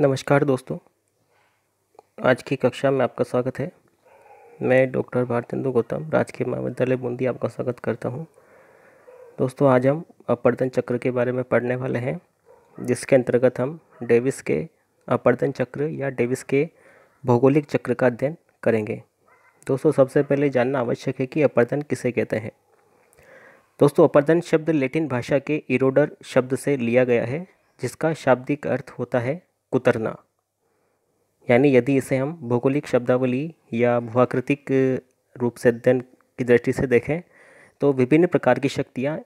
नमस्कार दोस्तों आज की कक्षा में आपका स्वागत है मैं डॉक्टर भारतेंदु गौतम राजकीय महाविद्यालय बूंदी आपका स्वागत करता हूं। दोस्तों आज हम अपर्दन चक्र के बारे में पढ़ने वाले हैं जिसके अंतर्गत हम डेविस के अपर्दन चक्र या डेविस के भौगोलिक चक्र का अध्ययन करेंगे दोस्तों सबसे पहले जानना आवश्यक है कि अपर्दन किसे कहते हैं दोस्तों अपर्दन शब्द लेटिन भाषा के इरोडर शब्द से लिया गया है जिसका शाब्दिक अर्थ होता है कुतरना यानी यदि इसे हम भौगोलिक शब्दावली या भूआकृतिक रूप से अध्ययन की दृष्टि से देखें तो विभिन्न प्रकार की शक्तियाँ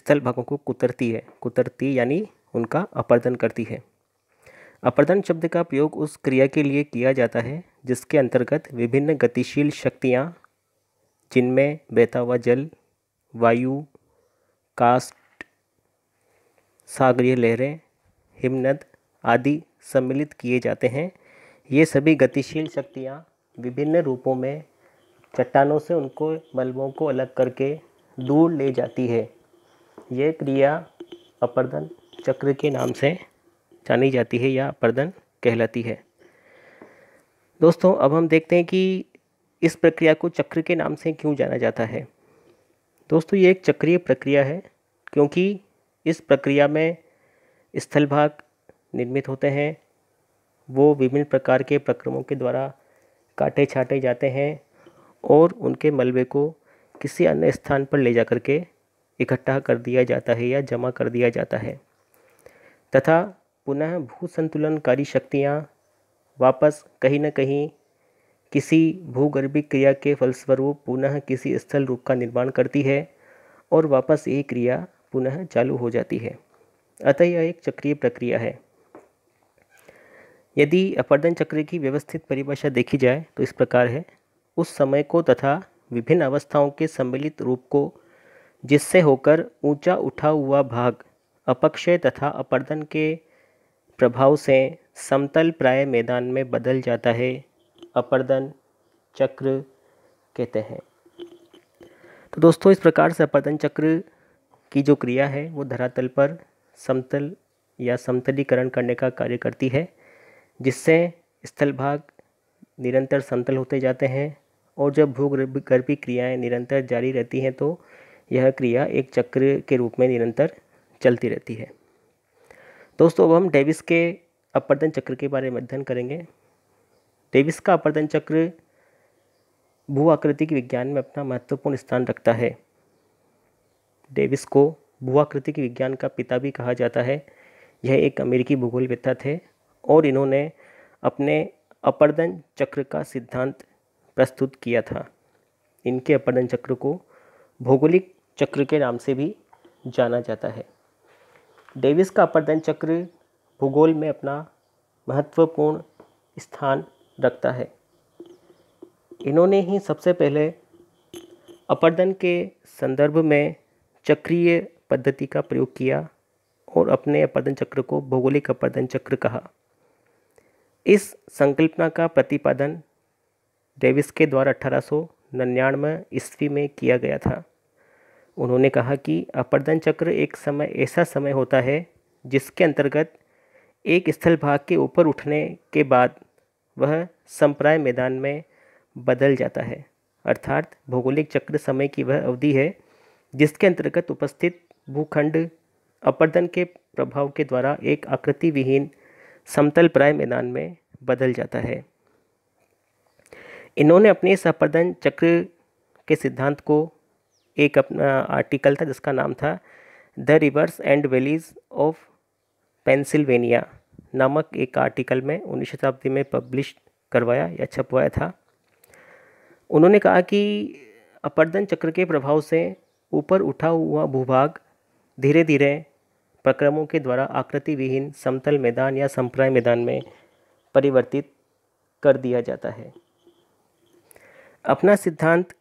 स्थल भागों को कुतरती है कुतरती यानी उनका अपर्दन करती है अपर्दन शब्द का प्रयोग उस क्रिया के लिए किया जाता है जिसके अंतर्गत विभिन्न गतिशील शक्तियाँ जिनमें बहता हुआ जल वायु कास्ट सागरीय लहरें हिमनद आदि सम्मिलित किए जाते हैं ये सभी गतिशील शक्तियाँ विभिन्न रूपों में चट्टानों से उनको मलबों को अलग करके दूर ले जाती है ये क्रिया अपर्दन चक्र के नाम से जानी जाती है या अपर्दन कहलाती है दोस्तों अब हम देखते हैं कि इस प्रक्रिया को चक्र के नाम से क्यों जाना जाता है दोस्तों ये एक चक्रीय प्रक्रिया है क्योंकि इस प्रक्रिया में स्थलभाग निर्मित होते हैं वो विभिन्न प्रकार के प्रक्रमों के द्वारा काटे छाटे जाते हैं और उनके मलबे को किसी अन्य स्थान पर ले जा कर के इकट्ठा कर दिया जाता है या जमा कर दिया जाता है तथा पुनः भू संतुलनकारी शक्तियाँ वापस कहीं न कहीं किसी भूगर्भिक क्रिया के फलस्वरूप पुनः किसी स्थल रूप का निर्माण करती है और वापस ये क्रिया पुनः चालू हो जाती है अतः यह एक चक्रीय प्रक्रिया है यदि अपर्दन चक्र की व्यवस्थित परिभाषा देखी जाए तो इस प्रकार है उस समय को तथा विभिन्न अवस्थाओं के सम्मिलित रूप को जिससे होकर ऊंचा उठा हुआ भाग अपक्षय तथा अपर्दन के प्रभाव से समतल प्राय मैदान में बदल जाता है अपर्दन चक्र कहते हैं तो दोस्तों इस प्रकार से अपर्दन चक्र की जो क्रिया है वो धरातल पर समतल या समतलीकरण करने का कार्य करती है जिससे स्थल भाग निरंतर समतल होते जाते हैं और जब भूगर्भी क्रियाएं निरंतर जारी रहती हैं तो यह क्रिया एक चक्र के रूप में निरंतर चलती रहती है दोस्तों अब हम डेविस के अपर्दन चक्र के बारे में अध्ययन करेंगे डेविस का अपर्दन चक्र भू आकृति के विज्ञान में अपना महत्वपूर्ण स्थान रखता है डेविस को भू आकृति के विज्ञान का पिता भी कहा जाता है यह एक अमेरिकी भूगोलवेत्ता थे और इन्होंने अपने अपर्दन चक्र का सिद्धांत प्रस्तुत किया था इनके अपर्दन चक्र को भौगोलिक चक्र के नाम से भी जाना जाता है डेविस का अपर्दन चक्र भूगोल में अपना महत्वपूर्ण स्थान रखता है इन्होंने ही सबसे पहले अपर्दन के संदर्भ में चक्रीय पद्धति का प्रयोग किया और अपने अपर्दन चक्र को भौगोलिक अपर्दन चक्र कहा इस संकल्पना का प्रतिपादन डेविस के द्वारा अठारह सौ निन्यानवे ईस्वी में किया गया था उन्होंने कहा कि अपर्दन चक्र एक समय ऐसा समय होता है जिसके अंतर्गत एक स्थल भाग के ऊपर उठने के बाद वह संप्राय मैदान में बदल जाता है अर्थात भौगोलिक चक्र समय की वह अवधि है जिसके अंतर्गत उपस्थित भूखंड अपर्दन के प्रभाव के द्वारा एक आकृति विहीन समतल प्राय मैदान में बदल जाता है इन्होंने अपने इस अपर्दन चक्र के सिद्धांत को एक अपना आर्टिकल था जिसका नाम था the Rivers and Valleys of Pennsylvania नामक एक आर्टिकल में उन्नीस शताब्दी में पब्लिश करवाया या छपवाया था उन्होंने कहा कि अपर्दन चक्र के प्रभाव से ऊपर उठा हुआ भूभाग धीरे धीरे प्रक्रमों के द्वारा आकृति विहीन समतल मैदान या संप्राय मैदान में परिवर्तित कर दिया जाता है अपना सिद्धांत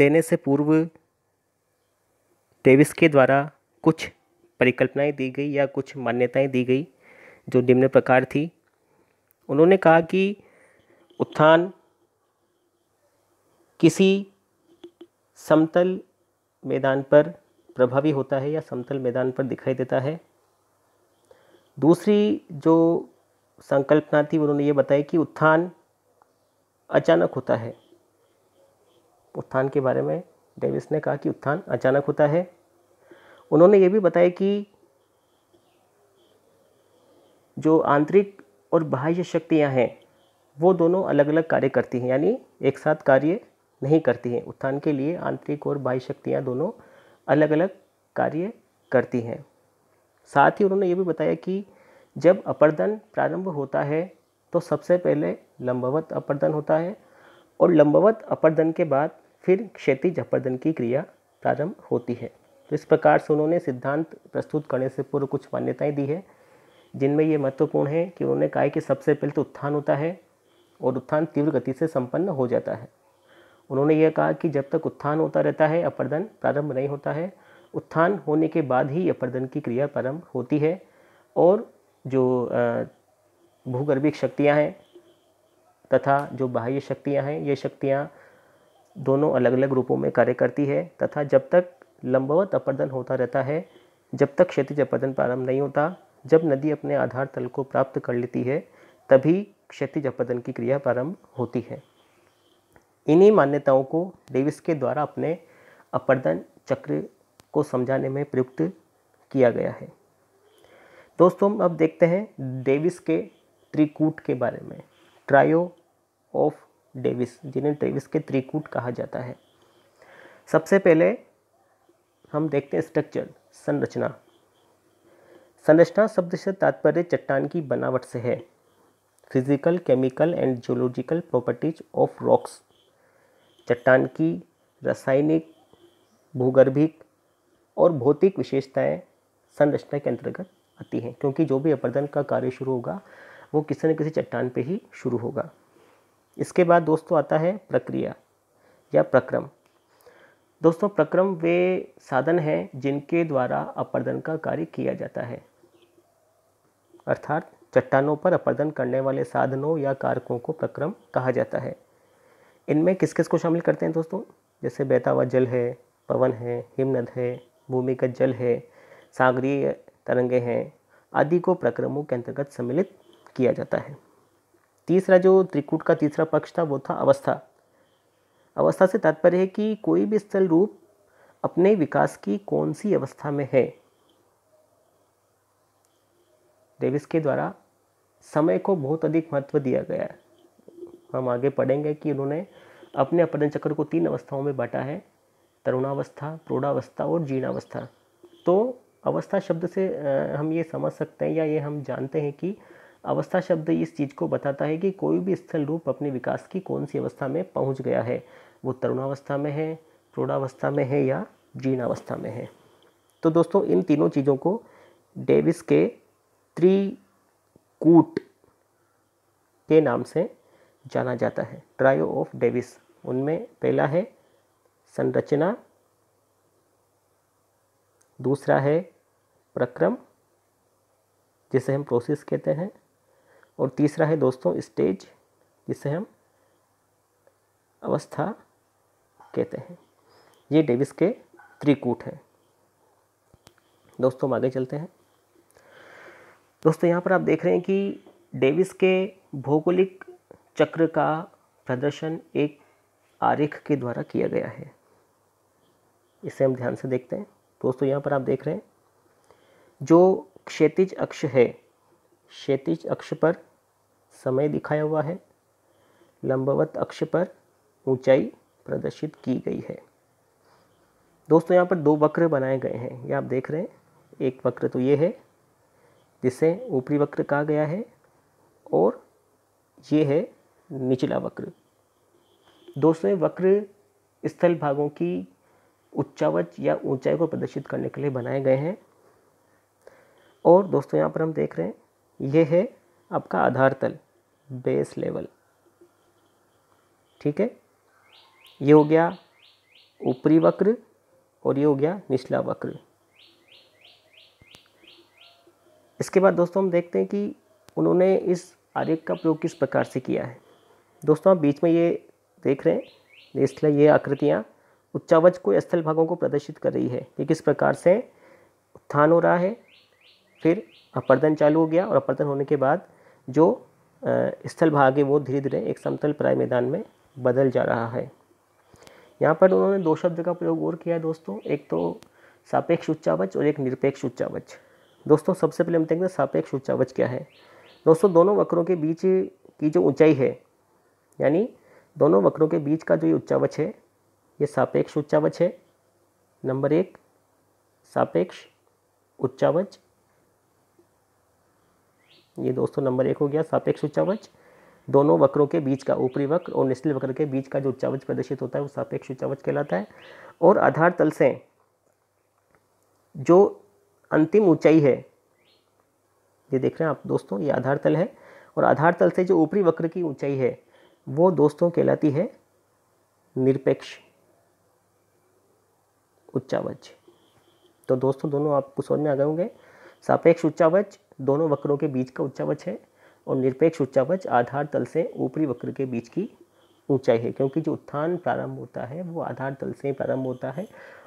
देने से पूर्व डेविस के द्वारा कुछ परिकल्पनाएं दी गई या कुछ मान्यताएं दी गई जो निम्न प्रकार थी उन्होंने कहा कि उत्थान किसी समतल मैदान पर प्रभावी होता है या समतल मैदान पर दिखाई देता है दूसरी जो संकल्पना थी उन्होंने ये बताया कि उत्थान अचानक होता है उत्थान के बारे में डेविस ने कहा कि उत्थान अचानक होता है उन्होंने ये भी बताया कि जो आंतरिक और बाह्य शक्तियाँ हैं वो दोनों अलग अलग कार्य करती हैं यानी एक साथ कार्य नहीं करती हैं उत्थान के लिए आंतरिक और बाह्य शक्तियाँ दोनों अलग अलग कार्य करती हैं साथ ही उन्होंने ये भी बताया कि जब अपरदन प्रारंभ होता है तो सबसे पहले लंबवत अपरदन होता है और लंबवत अपरदन के बाद फिर क्षेत्रीय अपरदन की क्रिया प्रारंभ होती है तो इस प्रकार से उन्होंने सिद्धांत प्रस्तुत करने से पूर्व कुछ मान्यताएं दी है जिनमें ये महत्वपूर्ण है कि उन्होंने कहा कि सबसे पहले तो उत्थान होता है और उत्थान तीव्र गति से संपन्न हो जाता है उन्होंने यह कहा कि जब तक उत्थान होता रहता है अपर्दन प्रारंभ नहीं होता है उत्थान होने के बाद ही अपर्दन की क्रिया प्रारंभ होती है और जो भूगर्भिक शक्तियाँ हैं तथा जो बाह्य शक्तियाँ हैं ये शक्तियाँ दोनों अलग अलग रूपों में कार्य करती है तथा जब तक लंबवत अपर्दन होता रहता है जब तक क्षतिज अपर्दन प्रारंभ नहीं होता जब नदी अपने आधार तल को प्राप्त कर लेती है तभी क्षतिज अपदन की क्रिया प्रारंभ होती है इन्हीं मान्यताओं को डेविस के द्वारा अपने अपर्दन चक्र को समझाने में प्रयुक्त किया गया है दोस्तों अब देखते हैं डेविस के त्रिकूट के बारे में ट्रायो ऑफ डेविस जिन्हें डेविस के त्रिकूट कहा जाता है सबसे पहले हम देखते हैं स्ट्रक्चर संरचना संरचना शब्द से तात्पर्य चट्टान की बनावट से है physical chemical and geological properties of rocks चट्टान की रासायनिक भूगर्भिक और भौतिक विशेषताएं संरचना के अंतर्गत आती हैं क्योंकि जो भी अपर्दन का कार्य शुरू होगा वो किसी न किसी चट्टान पे ही शुरू होगा इसके बाद दोस्तों आता है प्रक्रिया या प्रक्रम दोस्तों प्रक्रम वे साधन हैं जिनके द्वारा अपर्दन का कार्य किया जाता है अर्थात चट्टानों पर अपर्दन करने वाले साधनों या कारकों को प्रक्रम कहा जाता है इनमें किस किस को शामिल करते हैं दोस्तों जैसे बहता हुआ जल है पवन है हिमनद है भूमिगत जल है सागरीय तरंगे हैं आदि को प्रक्रमों के अंतर्गत सम्मिलित किया जाता है तीसरा जो त्रिकूट का तीसरा पक्ष था वो था अवस्था अवस्था से तात्पर्य है कि कोई भी स्थल रूप अपने विकास की कौन सी अवस्था में है डेविस के द्वारा समय को बहुत अधिक महत्व दिया गया है हम आगे पढ़ेंगे कि उन्होंने अपने अपदन चक्र को तीन अवस्थाओं में बांटा है तरुणावस्था प्रौढ़ावस्था और जीर्णावस्था तो अवस्था शब्द से हम ये समझ सकते हैं या ये हम जानते हैं कि अवस्था शब्द इस चीज़ को बताता है कि कोई भी स्थल रूप अपने विकास की कौन सी अवस्था में पहुंच गया है वो तरुणावस्था में है प्रौढ़ावस्था में है या जीर्णावस्था में है तो दोस्तों इन तीनों चीज़ों को डेविस के त्रिकूट के नाम से जाना जाता है ट्रायो ऑफ डेविस उनमें पहला है संरचना दूसरा है प्रक्रम जिसे हम प्रोसेस कहते हैं और तीसरा है दोस्तों स्टेज जिसे हम अवस्था कहते हैं ये डेविस के त्रिकूट हैं दोस्तों हम आगे चलते हैं दोस्तों यहाँ पर आप देख रहे हैं कि डेविस के भौगोलिक चक्र का प्रदर्शन एक आरेख के द्वारा किया गया है इसे हम ध्यान से देखते हैं दोस्तों यहाँ पर आप देख रहे हैं जो क्षेत्रिज अक्ष है क्षेत्रिज अक्ष पर समय दिखाया हुआ है लंबवत अक्ष पर ऊंचाई प्रदर्शित की गई है दोस्तों यहाँ पर दो वक्र बनाए गए हैं ये आप देख रहे हैं एक वक्र तो ये है जिसे ऊपरी वक्र कहा गया है और ये है निचला वक्र दोस्तों वक्र स्थल भागों की उच्चावच या ऊंचाई को प्रदर्शित करने के लिए बनाए गए हैं और दोस्तों यहाँ पर हम देख रहे हैं यह है आपका आधार तल बेस लेवल ठीक है ये हो गया ऊपरी वक्र और ये हो गया निचला वक्र इसके बाद दोस्तों हम देखते हैं कि उन्होंने इस आरेख का प्रयोग किस प्रकार से किया है दोस्तों आप बीच में ये देख रहे हैं इसलिए ये आकृतियाँ उच्चावच को स्थल भागों को प्रदर्शित कर रही है कि किस प्रकार से उत्थान हो रहा है फिर अपर्दन चालू हो गया और अपर्दन होने के बाद जो स्थल भाग है वो धीरे धीरे एक समतल प्राय मैदान में बदल जा रहा है यहाँ पर उन्होंने दो शब्द का प्रयोग और किया है दोस्तों एक तो सापेक्ष उच्चावच और एक निरपेक्ष उच्चावच दोस्तों सबसे पहले हम देखते हैं सापेक्ष उच्चावच क्या है दोस्तों दोनों वक्रों के बीच की जो ऊंचाई है यानी दोनों वक्रों के बीच का जो ये उच्चावच है ये सापेक्ष उच्चावच है नंबर एक सापेक्ष उच्चावच ये दोस्तों नंबर एक हो गया सापेक्ष उच्चावच दोनों वक्रों के बीच का ऊपरी वक्र और निचले वक्र के बीच का जो उच्चावच प्रदर्शित होता है वो सापेक्ष उच्चावच कहलाता है और आधार तल से जो अंतिम ऊंचाई है ये देख रहे हैं आप दोस्तों ये आधार तल है और आधार तल से जो ऊपरी वक्र की ऊंचाई है वो दोस्तों कहलाती है निरपेक्ष उच्चावच तो दोस्तों दोनों आपको समझ में आ गए होंगे सापेक्ष उच्चावच दोनों वक्रों के बीच का उच्चावच है और निरपेक्ष उच्चावच आधार तल से ऊपरी वक्र के बीच की ऊंचाई है क्योंकि जो उत्थान प्रारंभ होता है वो आधार तल से प्रारंभ होता है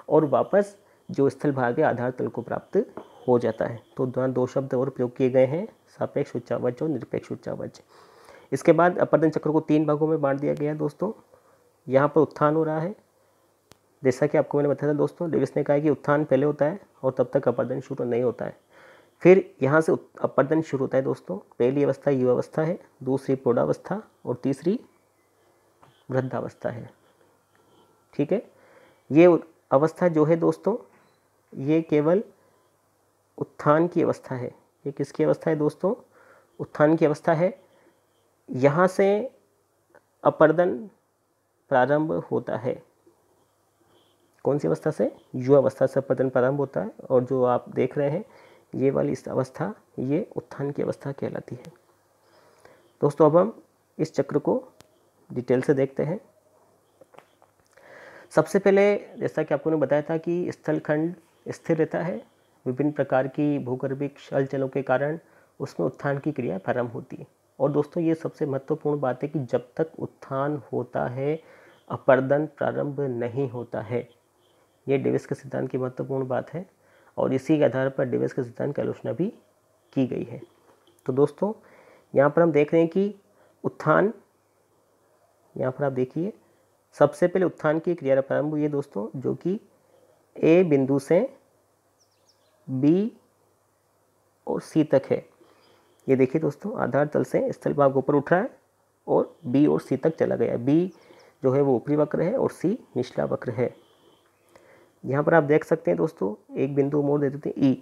और वापस जो स्थल भाग है आधार तल को प्राप्त हो जाता है तो दो शब्द और प्रयोग किए गए हैं सापेक्ष उच्चावच और निरपेक्ष उच्चावच इसके बाद अपर्दन चक्र को तीन भागों में बांट दिया गया है दोस्तों यहाँ पर उत्थान हो रहा है जैसा कि आपको मैंने बताया था दोस्तों लेविस ने कहा कि उत्थान पहले होता है और तब तक अपर्दन शुरू नहीं होता है फिर यहाँ से अपर्दन शुरू होता है दोस्तों पहली अवस्था युवावस्था है दूसरी प्रौढ़ावस्था और तीसरी वृद्धावस्था है ठीक है ये अवस्था जो है दोस्तों ये केवल उत्थान की अवस्था है ये किसकी अवस्था है दोस्तों उत्थान की अवस्था है यहाँ से अपर्दन प्रारंभ होता है कौन सी अवस्था से युवा अवस्था से अपर्दन प्रारंभ होता है और जो आप देख रहे हैं ये वाली इस अवस्था ये उत्थान की अवस्था कहलाती है दोस्तों अब हम इस चक्र को डिटेल से देखते हैं सबसे पहले जैसा कि आपको ने बताया था कि स्थलखंड स्थिर रहता है विभिन्न प्रकार की भूगर्भिक हलचलों के कारण उसमें उत्थान की क्रिया प्रारंभ होती है और दोस्तों ये सबसे महत्वपूर्ण बात है कि जब तक उत्थान होता है अपर्दन प्रारंभ नहीं होता है ये डिवेस के सिद्धांत की महत्वपूर्ण बात है और इसी के आधार पर डिवेस के सिद्धांत की आलोचना भी की गई है तो दोस्तों यहाँ पर हम देख रहे हैं कि उत्थान यहाँ पर आप देखिए सबसे पहले उत्थान की क्रिया प्रारंभ हुई है दोस्तों जो कि ए बिंदु से बी और सी तक है ये देखिए दोस्तों आधार तल से स्थल भाग ऊपर उठ रहा है और बी और सी तक चला गया बी जो है वो ऊपरी वक्र है और सी निचला वक्र है यहाँ पर आप देख सकते हैं दोस्तों एक बिंदु मोड़ दे देते हैं ई e।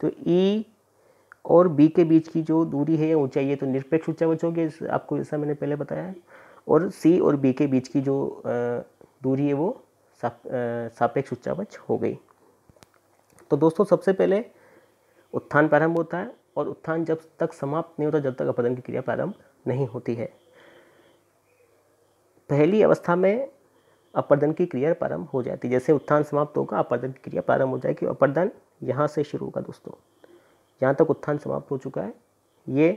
तो ई e और बी के बीच की जो दूरी है ऊंचाई है तो निरपेक्ष उच्चावच होगी आपको जैसा मैंने पहले बताया है और सी और बी के बीच की जो दूरी है वो सापेक्ष उच्चावच हो गई तो दोस्तों सबसे पहले उत्थान प्रारंभ होता है और उत्थान जब तक समाप्त नहीं होता जब तक अपतन की क्रिया प्रारंभ नहीं होती है पहली अवस्था में अपर्दन की क्रिया प्रारंभ हो जाती है जैसे उत्थान समाप्त होगा अपर्दन की क्रिया प्रारंभ हो जाएगी अपर्दन यहाँ से शुरू होगा दोस्तों यहाँ तक उत्थान समाप्त हो चुका है ये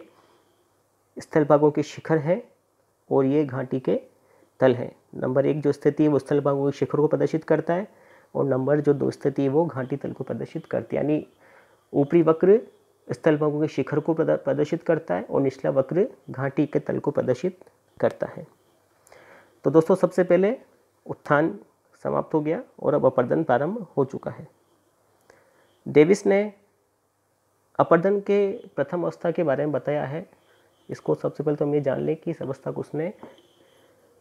स्थल भागों के शिखर है और ये घाटी के तल है नंबर एक जो स्थिति है वो स्थल भागों के शिखर को प्रदर्शित करता है और नंबर जो दो स्थिति है वो घाटी तल को प्रदर्शित करती है यानी ऊपरी वक्र स्थल भागों के शिखर को प्रदर्शित करता है और निचला वक्र घाटी के तल को प्रदर्शित करता है तो दोस्तों सबसे पहले उत्थान समाप्त हो गया और अब अपर्दन प्रारंभ हो चुका है डेविस ने अपर्दन के प्रथम अवस्था के बारे में बताया है इसको सबसे पहले तो हम ये जान लें कि इस अवस्था को उसने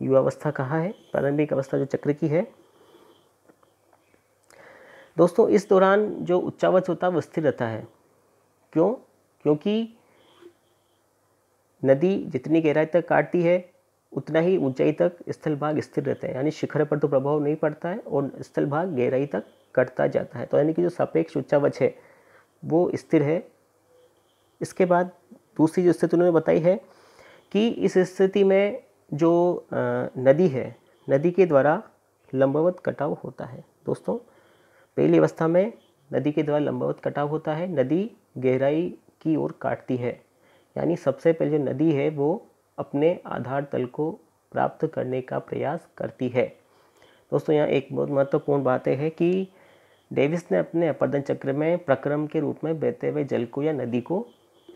युवावस्था कहा है प्रारंभिक अवस्था जो चक्र की है दोस्तों इस दौरान जो उच्चावच होता है वो स्थिर रहता है क्यों क्योंकि नदी जितनी गहराई तक काटती है उतना ही ऊंचाई तक स्थल भाग स्थिर रहता है यानी शिखर पर तो प्रभाव नहीं पड़ता है और स्थल भाग गहराई तक कटता जाता है तो यानी कि जो सापेक्ष उच्चावच है वो स्थिर है इसके बाद दूसरी जो स्थिति उन्होंने बताई है कि इस स्थिति में जो नदी है नदी के द्वारा लंबवत कटाव होता है दोस्तों पहली अवस्था में नदी के द्वारा लंबवत कटाव होता है नदी गहराई की ओर काटती है यानी सबसे पहले जो नदी है वो अपने आधार तल को प्राप्त करने का प्रयास करती है दोस्तों यहाँ एक बहुत महत्वपूर्ण बात है कि डेविस ने अपने अपर्दन चक्र में प्रक्रम के रूप में बहते हुए जल को या नदी को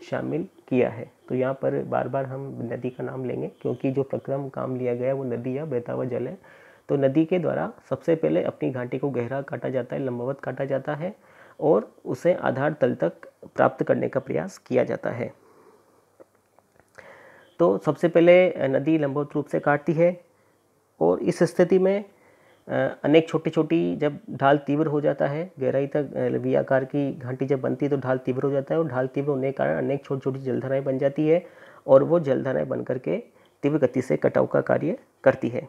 शामिल किया है तो यहाँ पर बार बार हम नदी का नाम लेंगे क्योंकि जो प्रक्रम काम लिया गया है वो नदी या बहता हुआ जल है तो नदी के द्वारा सबसे पहले अपनी घाटी को गहरा काटा जाता है लंबावत काटा जाता है और उसे आधार तल तक प्राप्त करने का प्रयास किया जाता है तो सबसे पहले नदी लंबवत रूप से काटती है और इस स्थिति में अनेक छोटी छोटी जब ढाल तीव्र हो जाता है गहराई तक वी आकार की घाटी जब बनती है तो ढाल तीव्र हो जाता है और ढाल तीव्र होने के कारण अनेक छोटी छोटी जलधाराएँ बन जाती है और वो जलधाराएं बन करके तीव्र गति से कटाव का कार्य करती है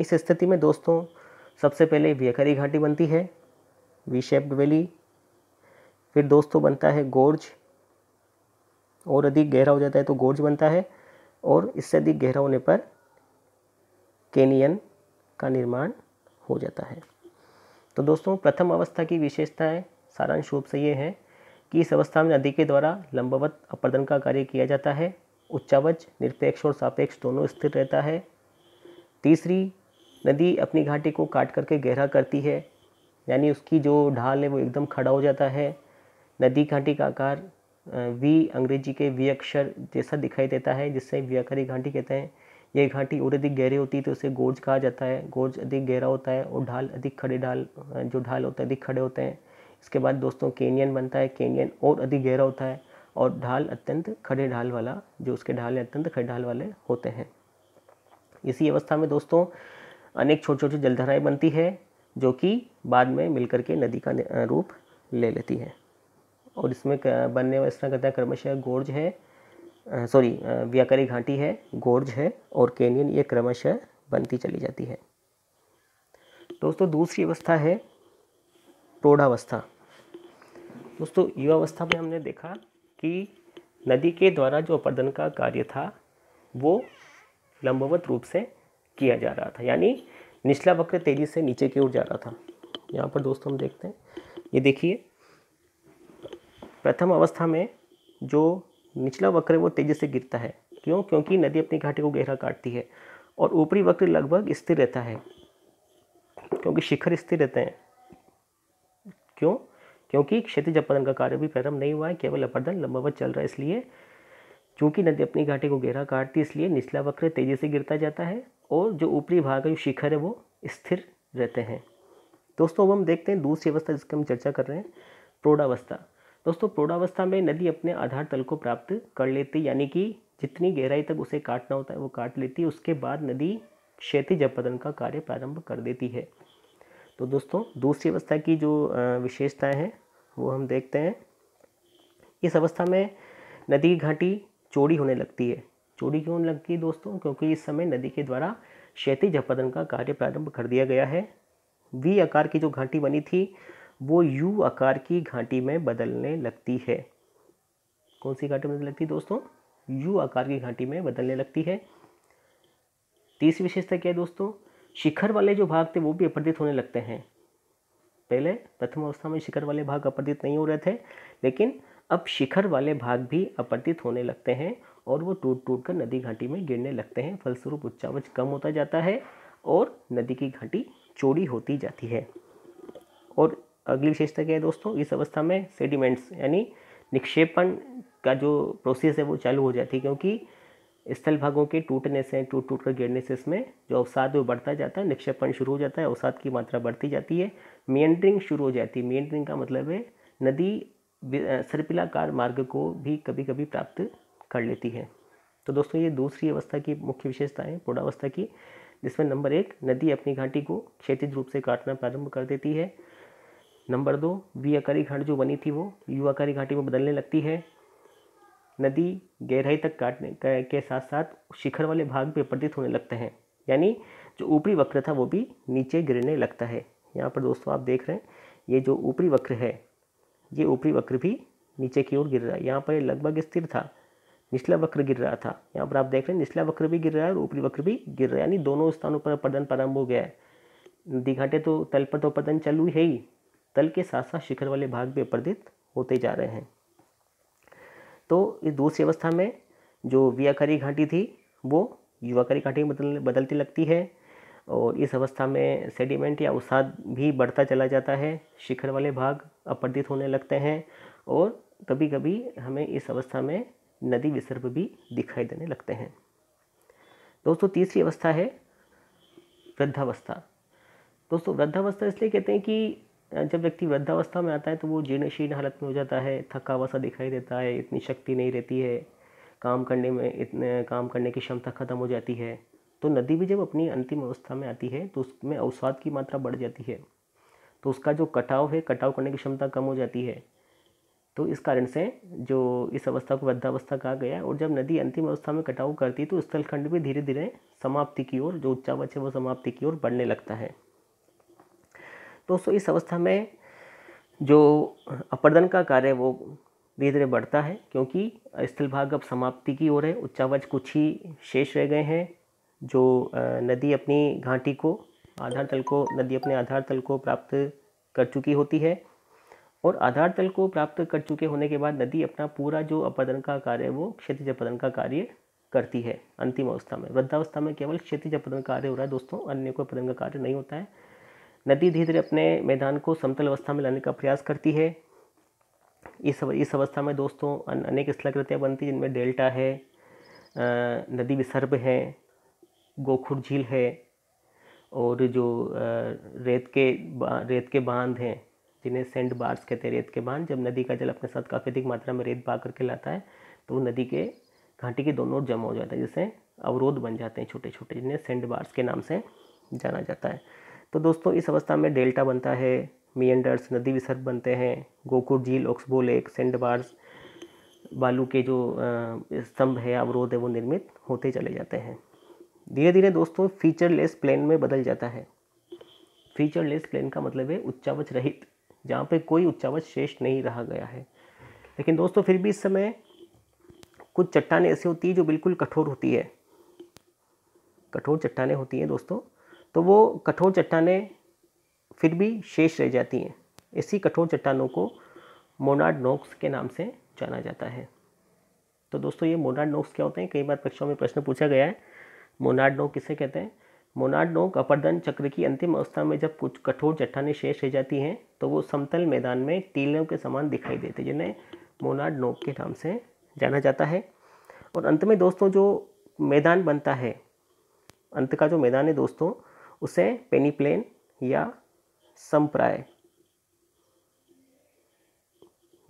इस स्थिति में दोस्तों सबसे पहले वियखरी घाटी बनती है वी शेप्ड वैली फिर दोस्तों तो बनता है गोर्ज और अधिक गहरा हो जाता है तो गोर्ज बनता है और इससे अधिक गहरा होने पर कैनियन का निर्माण हो जाता है तो दोस्तों प्रथम अवस्था की विशेषताएं सारांश रूप से ये है कि इस अवस्था में नदी के द्वारा लंबवत अपर्दन का कार्य किया जाता है उच्चावच निरपेक्ष और सापेक्ष दोनों स्थिर रहता है तीसरी नदी अपनी घाटी को काट करके गहरा करती है यानी उसकी जो ढाल है वो एकदम खड़ा हो जाता है नदी घाटी का आकार वी अंग्रेजी के वी अक्षर जैसा दिखाई देता है जिससे व्याकरी घाटी कहते हैं ये घाटी और अधिक गहरी होती है तो उसे गोर्ज कहा जाता है गोर्ज अधिक गहरा होता है और ढाल अधिक खड़े ढाल जो ढाल होता है अधिक खड़े होते हैं इसके बाद दोस्तों केनियन बनता है केनियन और अधिक गहरा होता है और ढाल अत्यंत खड़े ढाल वाला जो उसके ढाल अत्यंत खड़े ढाल वाले होते हैं इसी अवस्था में दोस्तों अनेक छोटी छोटी जलधाराएँ बनती है जो कि बाद में मिलकर के नदी का रूप ले लेती है और इसमें बनने वाला इसका कहता है क्रमशः गोर्ज है सॉरी व्याकरी घाटी है गोर्ज है और कैनियन ये क्रमशः बनती चली जाती है दोस्तों दूसरी अवस्था है प्रौढ़ावस्था दोस्तों युवावस्था में हमने देखा कि नदी के द्वारा जो अपर्दन का कार्य था वो लंबवत रूप से किया जा रहा था यानी निचला वक्र तेजी से नीचे की ओर जा रहा था यहाँ पर दोस्तों हम देखते हैं ये देखिए प्रथम अवस्था में जो निचला वक्र है वो तेजी से गिरता है क्यों क्योंकि नदी अपनी घाटी को गहरा काटती है और ऊपरी वक्र लगभग स्थिर रहता है क्योंकि शिखर स्थिर रहते हैं क्यों क्योंकि क्षतिज अपरदन का कार्य भी प्रारंभ नहीं हुआ है केवल अपर्दन लंबावत चल रहा है इसलिए चूंकि नदी अपनी घाटी को गहरा काटती है इसलिए निचला वक्र तेजी से गिरता जाता है और जो ऊपरी भाग है जो शिखर है वो स्थिर रहते हैं दोस्तों अब हम देखते हैं दूसरी अवस्था जिसकी हम चर्चा कर रहे हैं प्रौढ़ावस्था दोस्तों प्रौढ़ावस्था में नदी अपने आधार तल को प्राप्त कर लेती यानी कि जितनी गहराई तक उसे काटना होता है वो काट लेती है उसके बाद नदी क्षेत्रीय जपदन का कार्य प्रारंभ कर देती है तो दोस्तों दूसरी अवस्था की जो विशेषताएं हैं वो हम देखते हैं इस अवस्था में नदी की घाटी चौड़ी होने लगती है चौड़ी क्यों लगती है दोस्तों क्योंकि इस समय नदी के द्वारा क्षेत्रीय जपदन का कार्य प्रारंभ कर दिया गया है वी आकार की जो घाटी बनी थी वो यू आकार की घाटी में बदलने लगती है कौन सी घाटी में बदलने लगती है दोस्तों यू आकार की घाटी में बदलने लगती है तीसरी विशेषता क्या है दोस्तों शिखर वाले जो भाग थे वो भी अपरदित होने लगते हैं पहले प्रथम अवस्था में शिखर वाले भाग अपरदित नहीं हो रहे थे लेकिन अब शिखर वाले भाग भी अपरदित होने लगते हैं और वो टूट टूट कर नदी घाटी में गिरने लगते हैं फलस्वरूप उच्चावच कम होता जाता है और नदी की घाटी चौड़ी होती जाती है और अगली विशेषता क्या है दोस्तों इस अवस्था में सेडिमेंट्स यानी निक्षेपण का जो प्रोसेस है वो चालू हो जाती है क्योंकि स्थल भागों के टूटने से टूट टूट कर गिरने से इसमें जो अवसाद वो बढ़ता जाता है निक्षेपण शुरू हो जाता है अवसाद की मात्रा बढ़ती जाती है मेंटरिंग शुरू हो जाती है मेंटरिंग का मतलब है नदी सर्पिलाकार मार्ग को भी कभी कभी प्राप्त कर लेती है तो दोस्तों ये दूसरी अवस्था की मुख्य विशेषता है पूर्णावस्था की जिसमें नंबर एक नदी अपनी घाटी को क्षेत्रित रूप से काटना प्रारंभ कर देती है नंबर दो वियाकारी घाट जो बनी थी वो युवाकारी घाटी में बदलने लगती है नदी गहराई तक काटने के साथ साथ शिखर वाले भाग भी अपर्दित होने लगते हैं यानी जो ऊपरी वक्र था वो भी नीचे गिरने लगता है यहाँ पर दोस्तों आप देख रहे हैं ये जो ऊपरी वक्र है ये ऊपरी वक्र भी नीचे की ओर गिर रहा है यहाँ पर लगभग स्थिर था निचला वक्र गिर रहा था यहाँ पर आप देख रहे हैं निचला वक्र भी गिर रहा है और ऊपरी वक्र भी गिर रहा है यानी दोनों स्थानों पर पदन प्रारंभ हो गया है नदी घाटे तो तल पर तो पतन चालू है ही तल के साथ साथ शिखर वाले भाग भी अपर्दित होते जा रहे हैं तो इस दूसरी अवस्था में जो व्याकारी घाटी थी वो युवाकारी घाटी में बदल बदलती लगती है और इस अवस्था में सेडिमेंट या उसाद भी बढ़ता चला जाता है शिखर वाले भाग अपर्दित होने लगते हैं और कभी कभी हमें इस अवस्था में नदी विसर्प भी दिखाई देने लगते हैं दोस्तों तीसरी अवस्था है वृद्धावस्था दोस्तों वृद्धावस्था इसलिए कहते हैं कि जब व्यक्ति वृद्धावस्था में आता है तो वो जीर्णशीर्ण हालत में हो जाता है थका वसा सा दिखाई देता है इतनी शक्ति नहीं रहती है काम करने में इतने काम करने की क्षमता खत्म हो जाती है तो नदी भी जब अपनी अंतिम अवस्था में आती है तो उसमें अवसाद की मात्रा बढ़ जाती है तो उसका जो कटाव है कटाव करने की क्षमता कम हो जाती है तो इस कारण से जो इस अवस्था को वृद्धावस्था कहा गया और जब नदी अंतिम अवस्था में कटाव करती है तो स्थलखंड भी धीरे धीरे समाप्ति की ओर जो उच्चावच है वो समाप्ति की ओर बढ़ने लगता है दोस्तों इस अवस्था में जो अपर्दन का कार्य वो धीरे धीरे बढ़ता है क्योंकि स्थल भाग अब समाप्ति की ओर है उच्चावच कुछ ही शेष रह गए हैं जो नदी अपनी घाटी को आधार तल को नदी अपने आधार तल को प्राप्त कर चुकी होती है और आधार तल को प्राप्त कर चुके होने के बाद नदी अपना पूरा जो अपर्दन का कार्य वो क्षेत्र अपदन का कार्य करती है अंतिम अवस्था में वृद्धावस्था में केवल क्षेत्र अपदन कार्य हो रहा है दोस्तों अन्य कोई अपर्दन का कार्य नहीं होता है नदी धीरे धीरे अपने मैदान को समतल अवस्था में लाने का प्रयास करती है इस इस अवस्था में दोस्तों अनेक स्थलाकृतियाँ बनती जिनमें डेल्टा है नदी विसर्भ है गोखुर झील है और जो रेत के रेत के बांध हैं जिन्हें सेंड बार्स कहते हैं रेत के बांध जब नदी का जल अपने साथ काफ़ी अधिक मात्रा में रेत बा करके लाता है तो नदी के घाटी के दोनों ओर जमा हो जाता है जिससे अवरोध बन जाते हैं छोटे छोटे जिन्हें सेंट बार्स के नाम से जाना जाता है तो दोस्तों इस अवस्था में डेल्टा बनता है मियंडर्स नदी विसर्ग बनते हैं गोकुर झील ऑक्सबो लेक सेंड बार्स बालू के जो स्तंभ है अवरोध है वो निर्मित होते चले जाते हैं धीरे धीरे दोस्तों फीचरलेस प्लेन में बदल जाता है फीचरलेस प्लेन का मतलब है उच्चावच रहित जहाँ पे कोई उच्चावच शेष नहीं रहा गया है लेकिन दोस्तों फिर भी इस समय कुछ चट्टानें ऐसी होती है जो बिल्कुल कठोर होती है कठोर चट्टाने होती हैं दोस्तों तो वो कठोर चट्टानें फिर भी शेष रह जाती हैं इसी कठोर चट्टानों को मोनाड नोक्स के नाम से जाना जाता है तो दोस्तों ये मोनाड नोक्स क्या होते हैं कई बार परीक्षाओं में प्रश्न पूछा गया है मोनाड नोक किसे कहते हैं मोनाड नोक अपरदन चक्र की अंतिम अवस्था में जब कुछ कठोर चट्टानें शेष रह जाती हैं तो वो समतल मैदान में टीलों के समान दिखाई देते हैं जिन्हें मोनाड नोक के नाम से जाना जाता है और अंत में दोस्तों जो मैदान बनता है अंत का जो मैदान है दोस्तों उसे पेनीप्लेन या संप्राय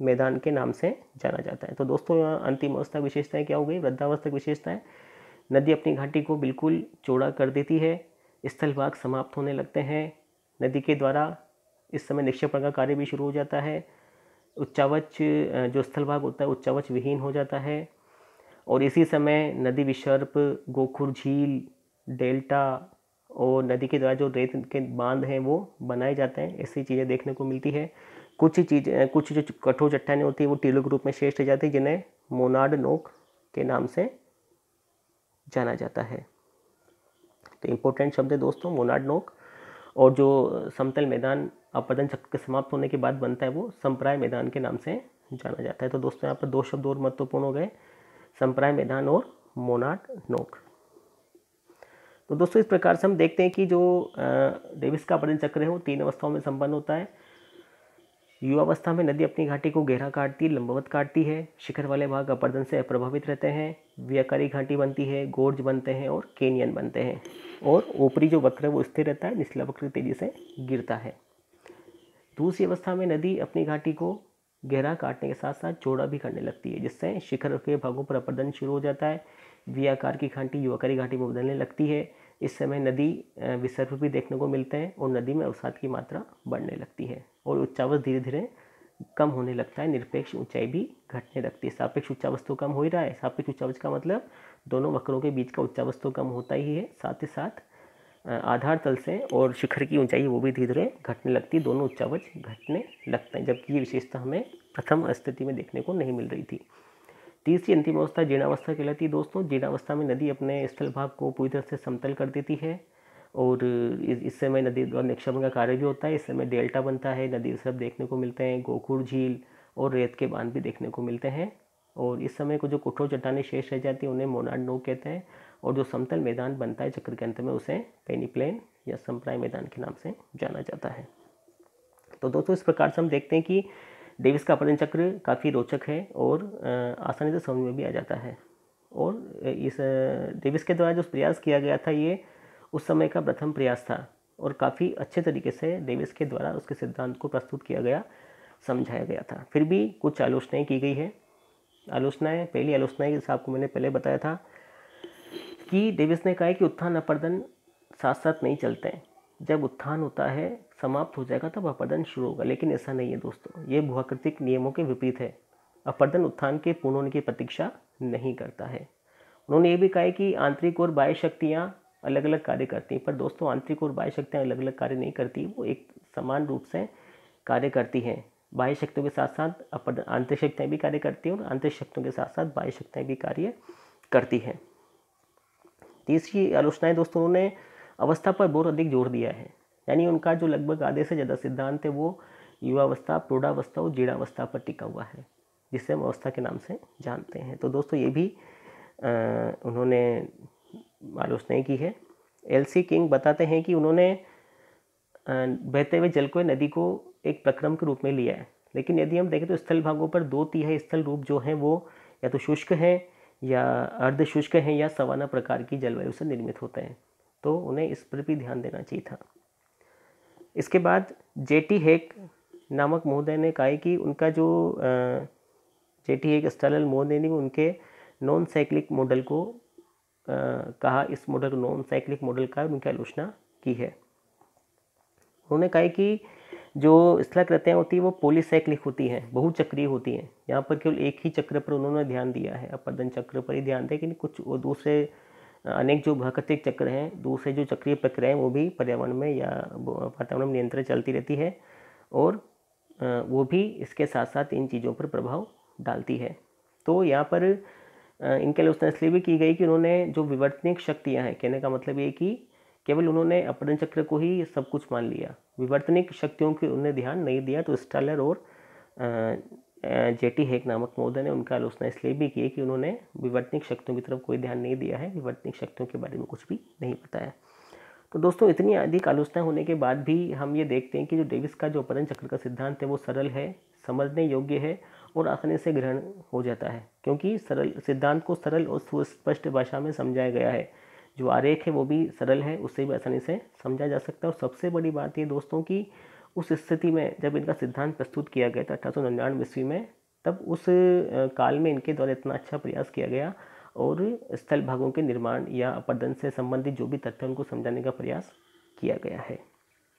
मैदान के नाम से जाना जाता है तो दोस्तों यहाँ अंतिम अवस्था विशेषताएं क्या हो गई वृद्धावस्था विशेषताएं नदी अपनी घाटी को बिल्कुल चौड़ा कर देती है स्थल भाग समाप्त होने लगते हैं नदी के द्वारा इस समय निक्षेपण का कार्य भी शुरू हो जाता है उच्चावच जो स्थल भाग होता है उच्चावच विहीन हो जाता है और इसी समय नदी विशर्प गोखुर झील डेल्टा और नदी के द्वारा जो रेत के बांध हैं वो बनाए जाते हैं ऐसी चीज़ें देखने को मिलती है कुछ चीज कुछ जो कठोर चट्टानें होती हैं वो टीलों के रूप में श्रेष्ठ जाती है जिन्हें मोनाड नोक के नाम से जाना जाता है तो इम्पोर्टेंट शब्द है दोस्तों मोनाड नोक और जो समतल मैदान अपदन चक्र के समाप्त होने के बाद बनता है वो संप्राय मैदान के नाम से जाना जाता है तो दोस्तों यहाँ पर दो शब्द और महत्वपूर्ण हो गए संप्राय मैदान और मोनाड नोक तो दोस्तों इस प्रकार से हम देखते हैं कि जो डेविस का अपहरण चक्र है वो तीन अवस्थाओं में संपन्न होता है युवावस्था में नदी अपनी घाटी को गहरा काटती लंबवत काटती है शिखर वाले भाग अपर्दन से अप्रभावित रहते हैं व्याकारी घाटी बनती है गोर्ज बनते हैं और केनियन बनते हैं और ऊपरी जो वक्र है वो स्थिर रहता है निचला वक्र तेजी से गिरता है दूसरी अवस्था में नदी अपनी घाटी को गहरा काटने के साथ साथ चौड़ा भी करने लगती है जिससे शिखर के भागों पर अपर्दन शुरू हो जाता है वी आकार की घाटी युवाकारी घाटी में बदलने लगती है इस समय नदी विसर्प भी देखने को मिलते हैं और नदी में अवसाद की मात्रा बढ़ने लगती है और उच्चावस धीरे धीरे कम होने लगता है निरपेक्ष ऊंचाई भी घटने लगती है सापेक्ष उच्चावस तो कम हो ही रहा है सापेक्ष उच्चावस का मतलब दोनों वक्रों के बीच का उच्चावस तो कम होता ही है साथ ही साथ आधार तल से और शिखर की ऊंचाई वो भी धीरे धीरे घटने लगती है दोनों उच्चावच घटने लगते हैं जबकि ये विशेषता हमें प्रथम स्थिति में देखने को नहीं मिल रही थी तीसरी अंतिम अवस्था जीर्णावस्था कहलाती है दोस्तों जीर्णावस्था में नदी अपने स्थल भाग को पूरी तरह से समतल कर देती है और इस समय नदी द्वारा निक्षेपण का कार्य भी होता है इस समय डेल्टा बनता है नदी सब देखने को मिलते हैं गोखुर झील और रेत के बांध भी देखने को मिलते हैं और इस समय को जो कुठोर चट्टाने शेष रह जाती हैं उन्हें मोनाड नोक कहते हैं और जो समतल मैदान बनता है चक्र के अंत में उसे पेनी प्लेन या संप्राय मैदान के नाम से जाना जाता है तो दोस्तों इस प्रकार से हम देखते हैं कि डेविस का अपर्जन चक्र काफ़ी रोचक है और आसानी से समझ में भी आ जाता है और इस डेविस के द्वारा जो प्रयास किया गया था ये उस समय का प्रथम प्रयास था और काफ़ी अच्छे तरीके से डेविस के द्वारा उसके सिद्धांत को प्रस्तुत किया गया समझाया गया था फिर भी कुछ आलोचनाएँ की गई है आलोचनाएँ पहली आलोचनाएँ जैसे आपको मैंने पहले बताया था कि डेविस ने कहा है कि उत्थान अपर्दन साथ साथ नहीं चलते जब उत्थान होता है समाप्त हो जाएगा तब अपर्दन शुरू होगा लेकिन ऐसा नहीं है दोस्तों ये भूआकृतिक नियमों के विपरीत है अपर्दन उत्थान के पूर्ण होने की प्रतीक्षा नहीं करता है उन्होंने ये भी कहा कि आंतरिक और बाह्य शक्तियाँ अलग अलग कार्य करती हैं पर दोस्तों आंतरिक और बाह्य शक्तियाँ अलग अलग कार्य नहीं करती वो एक समान रूप से कार्य करती हैं बाह्य शक्तियों के साथ साथ अपर्दन आंतरिक शक्तियाँ भी कार्य करती हैं और आंतरिक शक्तियों के साथ साथ बाह्य शक्तियाँ भी कार्य करती हैं तीसरी आलोचनाएँ दोस्तों उन्होंने अवस्था पर बहुत अधिक जोर दिया है यानी उनका जो लगभग आधे से ज़्यादा सिद्धांत है वो युवावस्था प्रौढ़ावस्था और जीर्णावस्था पर टिका हुआ है जिसे हम अवस्था के नाम से जानते हैं तो दोस्तों ये भी आ, उन्होंने आलोचना की है एल सी किंग बताते हैं कि उन्होंने बहते हुए जल को नदी को एक प्रक्रम के रूप में लिया है लेकिन यदि हम देखें तो स्थल भागों पर दो तिहाई स्थल रूप जो हैं वो या तो शुष्क हैं या अर्ध शुष्क हैं या सवाना प्रकार की जलवायु से निर्मित होते हैं तो उन्हें इस पर भी ध्यान देना चाहिए था इसके बाद जेटी हेक नामक महोदय ने कहा कि उनका जो जेटी हेक स्टल महोदय ने उनके नॉन साइक्लिक मॉडल को आ, कहा इस मॉडल को नॉन साइक्लिक मॉडल का उनकी आलोचना की है उन्होंने कहा कि जो स्थलाकृतियाँ होती हैं वो पोलिसाइक्लिक होती हैं बहुचक्रीय होती हैं यहाँ पर केवल एक ही चक्र पर उन्होंने ध्यान दिया है अपर्दन चक्र पर ही ध्यान दें कि कुछ दूसरे अनेक जो भौगतिक चक्र हैं दूसरे जो चक्रीय हैं वो भी पर्यावरण में या वातावरण में नियंत्रण चलती रहती है और वो भी इसके साथ साथ इन चीज़ों पर प्रभाव डालती है तो यहाँ पर इनकी आलोचना इसलिए भी की गई कि उन्होंने जो विवर्तनिक शक्तियाँ हैं कहने का मतलब ये कि केवल उन्होंने अपने चक्र को ही सब कुछ मान लिया विवर्तनिक शक्तियों के उन्हें ध्यान नहीं दिया तो स्टालर और जेटी हेक नामक महोदय ने उनका आलोचना इसलिए भी की है कि उन्होंने विवर्तनिक शक्तियों की तरफ कोई ध्यान नहीं दिया है विवर्तनिक शक्तियों के बारे में कुछ भी नहीं बताया तो दोस्तों इतनी अधिक आलोचना होने के बाद भी हम ये देखते हैं कि जो डेविस का जो अपरन चक्र का सिद्धांत है वो सरल है समझने योग्य है और आसानी से ग्रहण हो जाता है क्योंकि सरल सिद्धांत को सरल और सुस्पष्ट भाषा में समझाया गया है जो आरेख है वो भी सरल है उससे भी आसानी से समझा जा सकता है और सबसे बड़ी बात ये दोस्तों की उस स्थिति में जब इनका सिद्धांत प्रस्तुत किया गया था अठारह सौ निन्यानवे ईस्वी में तब उस काल में इनके द्वारा इतना अच्छा प्रयास किया गया और स्थल भागों के निर्माण या अपर्दन से संबंधित जो भी तथ्य उनको समझाने का प्रयास किया गया है